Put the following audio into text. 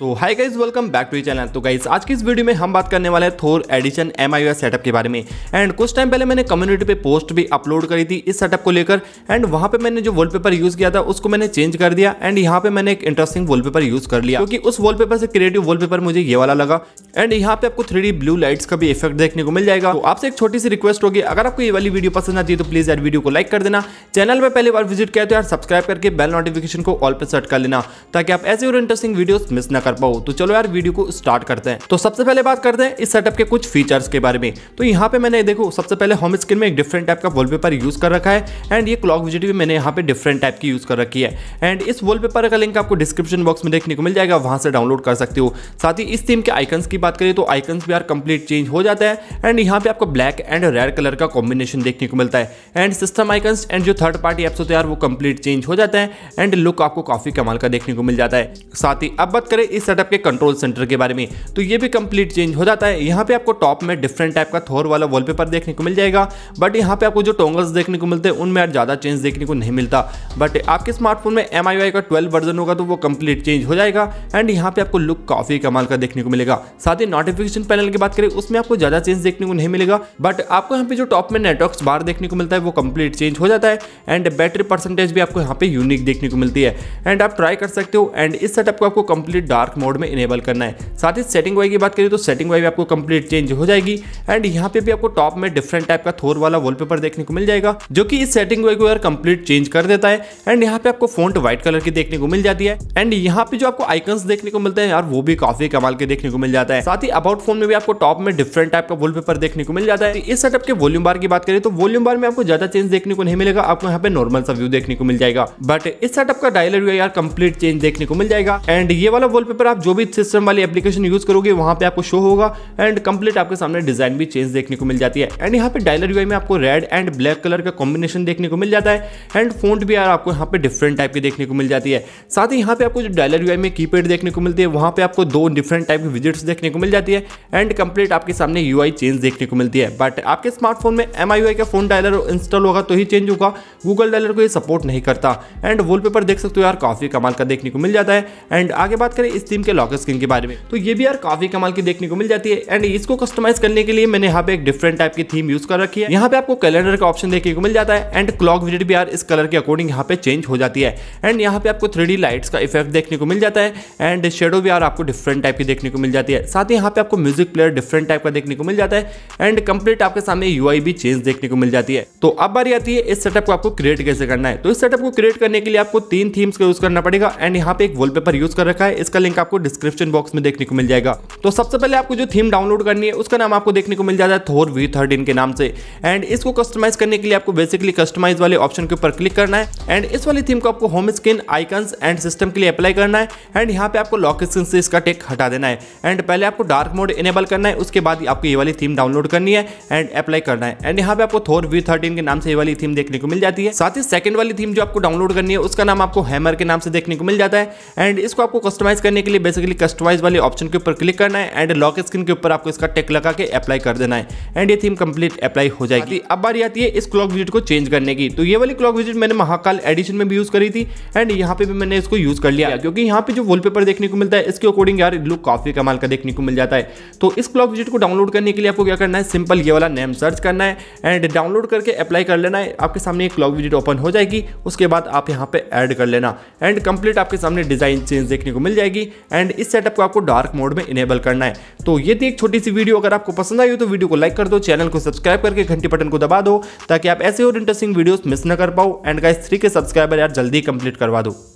तो hi guys welcome back to channel तो guys आज की इस वीडियो में हम बात करने वाले हैं Thor edition M I setup के बारे में एंड कुछ टाइम पहले मैंने कम्युनिटी पे पोस्ट भी अपलोड करी थी इस सेटअप को लेकर एंड वहाँ पे मैंने जो वॉलपेपर यूज किया था उसको मैंने चेंज कर दिया एंड यहाँ पे मैंने एक इंटरेस्टिंग वॉल यूज कर लिया क्योंकि उस वॉल से क्रिएटिव वॉल मुझे ये वाला लगा एंड यहाँ पे आपको थ्री ब्लू लाइट्स का भी इफेक्ट देखने को मिल जाएगा तो आपसे एक छोटी सी रिक्वेस्ट होगी अगर आपको ये वाली वीडियो पसंद आती है तो प्लीज यार वीडियो को लाइक कर देना चैनल पर पहली बार विजिट किया तो यार सब्सक्राइब करके बेल नोटिफिकेशन को ऑल पर सेट कर लेना ताकि आप ऐसे और इंटरेस्टिंग वीडियो मिस न कर पाओ तो चलो यार वीडियो को स्टार्ट करते हैं तो सबसे पहले बात करते हैं इस सेटअप के कुछ फीचर्स के बारे में तो यहाँ पे मैंने देखो सबसे पहले होम स्क्रीन में एक डिफरेंट टाइप का वॉलपेपर यूज कर रखा है एंड ये क्लॉक विजिट भी मैंने यहाँ पे डिफरेंट टाइप की यूज कर रखी है एंड इस वॉलपेपर का लिंक आपको डिस्क्रिप्शन बॉक्स में देखने को मिल जाएगा वहां से डाउनलोड कर सकते हो साथ ही इस थीम के आइकन्स की बात करें तो आइकन्स भी यार कंप्लीट चेंज हो जाता है एंड यहाँ पे आपको ब्लैक एंड रेड कलर का कॉम्बिनेशन देखने को मिलता है एंड सिस्टम आइकन्स एंड जो थर्ड पार्टी एप्स होते हैं यार वो कंप्लीट चेंज हो जाता है एंड लुक आपको काफी कमाल का देखने को मिल जाता है साथ ही अब बात करें इस सेटअप के कंट्रोल सेंटर के बारे में तो ये भी कंप्लीट चेंज हो जाता है यहाँ पे आपको टॉप में डिफरेंट टाइप का थोर वाला वॉलपेपर देखने को मिल जाएगा बट यहाँ पे आपको जो टोंगल्स देखने को मिलते हैं उनमें ज़्यादा चेंज देखने को नहीं मिलता बट आपके स्मार्टफोन में एम का ट्वेल्व वर्जन होगा तो वो कंप्लीट चेंज हो जाएगा एंड यहाँ पे आपको लुक काफ़ी कमाल का देखने को मिलेगा साथ ही नोटिफिकेशन पैनल की बात करें उसमें आपको ज़्यादा चेंज देखने को नहीं मिलेगा बट आपको यहाँ पे जो टॉप में नेटवर्क बार देखने को मिलता है वो कंप्लीट चेंज हो जाता है एंड बैटरी परसेंटेज भी आपको यहाँ पे यूनिक देखने को मिलती है एंड आप ट्राई कर सकते हो एंड इस सेटअप को आपको कंप्लीट डार्क डार्क मोड में इनेबल करना है साथ ही सेटिंग वाई की बात करें तो सेटिंग वाई भी आपको कंप्लीट चेंज हो जाएगी एंड यहाँ पे भी आपको टॉप में डिफरेंट टाइप का थोर वाला वॉलपेपर देखने को मिल जाएगा जो कि इस सेटिंग वाई को यार कंप्लीट चेंज कर देता है एंड यहाँ पे आपको फोन्ट व्हाइट कलर की देखने को मिल जाती है एंड यहाँ पे जो आपको आइकन देखने को मिलते हैं यार वो भी काफी कमाल के देखने को मिल जाता है साथ ही अबाउट फोन में भी आपको टॉप में डिफरेंट टाइप का वॉलपेपर देखने को मिल जाता है इस सेटअप के वॉल्यूम बार की बात करें तो वॉल्यूम बार में आपको ज्यादा चेंज देखने को नहीं मिलेगा आपको यहाँ पे नॉर्मल सा व्यू देखने को मिल जाएगा बट इस सेटअप का डायलर यार कंप्लीट चेंज देखने को मिल जाएगा एंड ये वाला वॉलपेपर पर आप जो भी सिस्टम वाली एप्लीकेशन यूज करोगे वहां पे आपको शो होगा एंड कंप्लीट आपके सामने डिजाइन भी चेंज देखने को मिल जाती है एंड यहाँ पे डायलर यूआई में आपको रेड एंड ब्लैक कलर का कॉम्बिनेशन देखने को मिल जाता है एंड फोन भी यार आपको यहाँ पे डिफरेंट टाइप की देखने को मिल जाती है साथ ही यहाँ पे आपको जो डायलर यूआई में कीपैड देखने को मिलती है वहां पे आपको दो डिफरेंट टाइप की विजिट्स देखने को मिल जाती है एंड कंप्लीट आपके सामने यूआई चेंज देखने को मिलती है बट आपके स्मार्टफोन में एम का फोन डायलर इंस्टॉल होगा तो ही चेंज होगा गूगल डायलर को ये सपोर्ट नहीं करता एंड वॉलपेपर देख सकते हो यार काफी कमाल का देखने को मिल जाता है एंड आगे बात करें इस स्टीम के लॉक स्क्रीन के बारे में तो ये भी यार काफी कमाल की देखने को मिल जाती है एंड इसको कस्टमाइज करने के लिए मैंने यहाँ पे एक डिफरेंट टाइप की थीम यूज कर रखी है यहाँ पे आपको कैलेंडर का ऑप्शन देखने को मिल जाता है एंड क्लॉक विजिट भी यार इस कलर के अकॉर्डिंग यहाँ पे चेंज हो जाती है एंड यहाँ पे आपको थ्री लाइट्स का इफेक्ट देखने को मिल जाता है एंड शेडो भी यार आपको डिफरेंट टाइप की देखने को मिल जाती है साथ ही यहाँ पे आपको म्यूजिक प्लेयर डिफरेंट टाइप का देखने को मिल जाता है एंड कंप्लीट आपके सामने यू भी चेंज देखने को मिल जाती है तो अब बारी आती है इस सेटअप को आपको क्रिएट कैसे करना है तो इस सेटअप को क्रिएट करने के लिए आपको तीन थीम्स का यूज करना पड़ेगा एंड यहाँ पे एक वॉलपेपर यूज कर रखा है इसका लिंक आपको डिस्क्रिप्शन बॉक्स में देखने को मिल जाएगा तो सबसे पहले आपको जो थीम डाउनलोड करनी है उसका नाम आपको देखने को मिल जाता है थोर वी थर्टीन के नाम से एंड इसको कस्टमाइज करने के लिए आपको बेसिकली कस्टमाइज वाले ऑप्शन के ऊपर क्लिक करना है एंड इस वाली थीम को आपको home screen icons and system के लिए अप्लाई करना है एंड यहाँ पे आपको लॉक स्क्रीन से इसका टेक हटा देना है एंड पहले आपको डार्क मोड इनेबल करना है उसके बाद आपको ये वाली थीम डाउनलोड करनी है एंड अप्लाई करना है एंड यहाँ पे आपको थोर वी थर्टीन के नाम से ये वाली थीम देखने को मिल जाती है साथ ही सेकंड वाली थीम जो आपको डाउनलोड करनी है उसका नाम आपको हैमर के नाम से देखने को मिल जाता है एंड इसको आपको कस्टमाइज करने करने के लिए बेसिकली कस्टमाइज वाले ऑप्शन के ऊपर क्लिक करना है एंड लॉक स्क्रीन के ऊपर आपको इसका टेक लगा के अप्लाई कर देना है एंड ये थीम कंप्लीट अप्लाई हो जाएगी हाँ अब बारी आती है इस क्लॉक विजिट को चेंज करने की तो ये वाली क्लॉक विजिट मैंने महाकाल एडिशन में भी यूज करी थी एंड यहाँ पे भी मैंने इसको यूज कर लिया क्योंकि यहाँ पे जो वॉलपेपर देखने को मिलता है इसके अकॉर्डिंग यार लुक काफी कमाल का देखने को मिल जाता है तो इस क्लॉक विजिट को डाउनलोड करने के लिए आपको क्या करना है सिंपल ये वाला नेम सर्च करना है एंड डाउनलोड करके अप्लाई कर लेना है आपके सामने एक क्लॉक विजिट ओपन हो जाएगी उसके बाद आप यहाँ पे ऐड कर लेना एंड कंप्लीट आपके सामने डिजाइन चेंज देखने को मिल जाएगी जाएगी एंड इस सेटअप को आपको डार्क मोड में इनेबल करना है तो ये थी एक छोटी सी वीडियो अगर आपको पसंद आई हो तो वीडियो को लाइक कर दो चैनल को सब्सक्राइब करके घंटी बटन को दबा दो ताकि आप ऐसे और इंटरेस्टिंग वीडियोस मिस न कर पाओ एंड गाइस थ्री के सब्सक्राइबर यार जल्दी कंप्लीट करवा दो